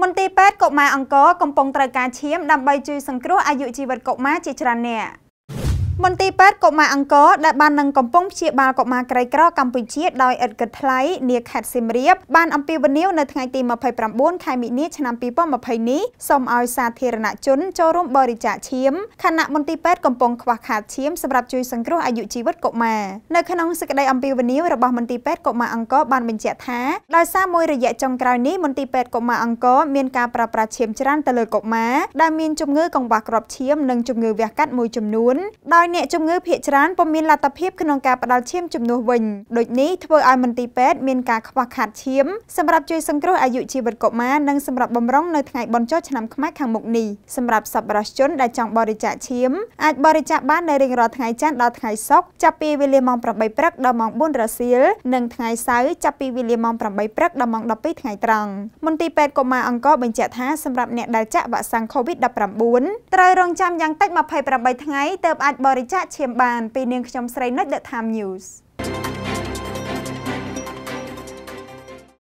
មន្ទីរពេទ្យកុមារអង្គរកំពុងត្រូវការឈាមដើម្បីជួយសង្គ្រោះអាយុជីវិតកុមារជាច្រើននាក់មន្ទីរពេទ្យកុមារអង្គរដែលបាននឹងកំពុងព្យាបាលកុមារក្រីក្រកម្ពុជាដោយឥតគិតថ្លៃនាខេត្តសៀមរាបបានអំពាវនាវនៅថ្ងៃទី29ខែមីនាឆ្នាំ2020នេះសូមឲ្យសាធារណជនចូលរួមបរិច្ចាគឈាមខណៈមន្ទីរពេទ្យកំពុងខ្វះខាតឈាមសម្រាប់ជួយសង្គ្រោះអាយុជីវិតកុមារនៅក្នុងសេចក្តីអំពាវនាវរបស់មន្ទីរពេទ្យកុមារអង្គរបានបញ្ជាក់ថាដោយសារមួយរយៈចុងក្រោយនេះមន្ទីរពេទ្យកុមារអង្គរមានការប្រើប្រាស់ឈាមច្រើនទៅលើកុមារដែលមានជំងឺកង្វះគ្រាប់ឈាមនិងជំងឺវះកាត់មួយចំនួនដោយដោយអ្នកជំងឺភាគច្រើនពុំមានលទ្ធភាពក្នុងការផ្ដល់ឈាមជំនួសវិញដូចនេះធ្វើឲ្យមន្ទីរពេទ្យមានការខ្វះខាតឈាមសម្រាប់ជួយសង្គ្រោះអាយុជីវិតកុមារនិងសម្រាប់បំរុងនៅថ្ងៃបុណ្យចូលឆ្នាំខ្មែរខាងមុខនេះសម្រាប់សប្បុរសជនដែលចង់បរិច្ចាគឈាមអាចបរិច្ចាគបាននៅរៀងរាល់ថ្ងៃច័ន្ទដល់ថ្ងៃសុក្រចាប់ពីវេលាម៉ោង8ព្រឹកដល់ម៉ោង4រសៀលនិងថ្ងៃសៅរ៍ចាប់ពីវេលាម៉ោង8ព្រឹកដល់ម៉ោង12ថ្ងៃត្រង់មន្ទីរពេទ្យកុមារអង្គរបញ្ជាក់ថាសម្រាប់អ្នកដែលចាក់វ៉ាក់សាំង COVID-19 ត្រូវរងចាំយ៉ាងតិច28ថ្ងៃទើបអាចបរិច្ចាគឈាមបានពីនាងខ្ញុំស្រីណិចលកថាម News